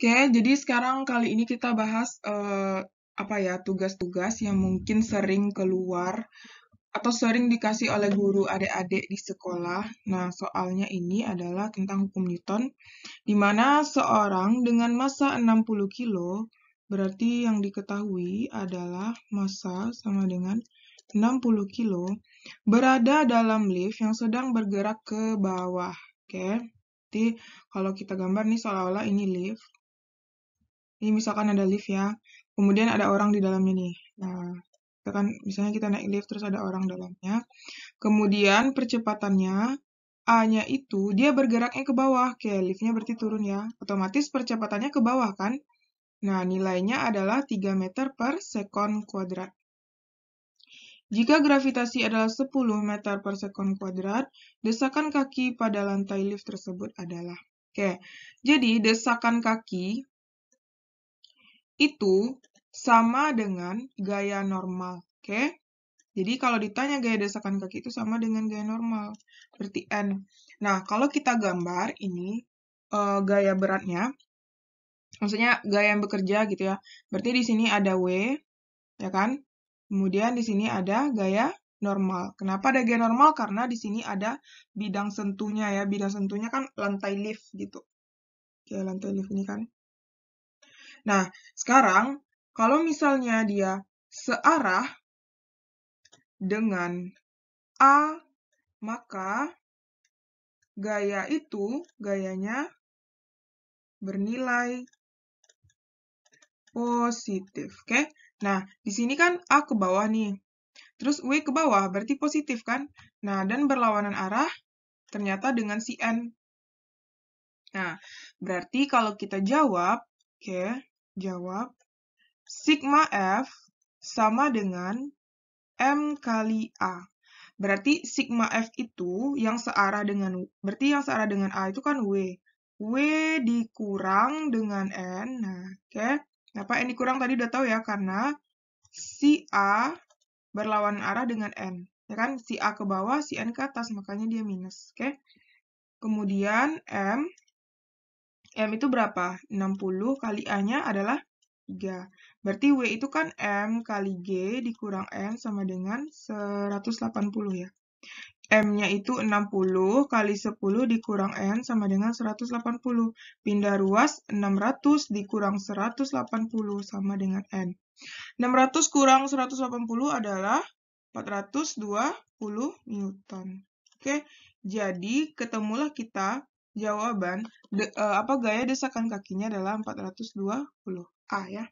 Oke, jadi sekarang kali ini kita bahas uh, apa ya tugas-tugas yang mungkin sering keluar atau sering dikasih oleh guru adik-adik di sekolah. Nah, soalnya ini adalah tentang hukum Newton, di mana seorang dengan massa 60 kilo berarti yang diketahui adalah massa sama dengan 60 kilo berada dalam lift yang sedang bergerak ke bawah. Oke. Jadi kalau kita gambar nih seolah-olah ini lift. Ini misalkan ada lift ya, kemudian ada orang di dalamnya nih. Nah, kan misalnya kita naik lift terus ada orang dalamnya. Kemudian percepatannya A-nya itu dia bergeraknya ke bawah, kayak liftnya berarti turun ya. Otomatis percepatannya ke bawah kan? Nah, nilainya adalah 3 meter per second kuadrat. Jika gravitasi adalah 10 meter per second kuadrat, desakan kaki pada lantai lift tersebut adalah. Oke, jadi desakan kaki itu sama dengan gaya normal. Oke? Okay? Jadi kalau ditanya gaya desakan kaki itu sama dengan gaya normal, berarti N. Nah, kalau kita gambar ini uh, gaya beratnya, maksudnya gaya yang bekerja gitu ya, berarti di sini ada W, ya kan? Kemudian di sini ada gaya normal. Kenapa ada gaya normal? Karena di sini ada bidang sentuhnya ya, bidang sentuhnya kan lantai lift gitu. Oke, lantai lift ini kan. Nah, sekarang kalau misalnya dia searah dengan A, maka gaya itu, gayanya bernilai positif. Oke, okay? nah di sini kan A ke bawah nih. Terus W ke bawah, berarti positif kan? Nah, dan berlawanan arah ternyata dengan si N. Nah, berarti kalau kita jawab, oke, okay, Jawab, sigma F sama dengan M kali A. Berarti sigma F itu yang searah dengan, berarti yang searah dengan A itu kan W. W dikurang dengan N. Nah, oke. Okay. Kenapa N dikurang tadi udah tahu ya, karena si A berlawanan arah dengan N. Ya kan? Si A ke bawah, si N ke atas, makanya dia minus. Oke. Okay. Kemudian M M itu berapa? 60 kali A-nya adalah 3. Berarti W itu kan M kali G dikurang N sama dengan 180 ya. M-nya itu 60 kali 10 dikurang N sama dengan 180. Pindah ruas 600 dikurang 180 sama dengan N. 600 kurang 180 adalah 420 Newton. Oke, jadi ketemulah kita Jawaban, de, uh, apa gaya desakan kakinya adalah 420? A ya.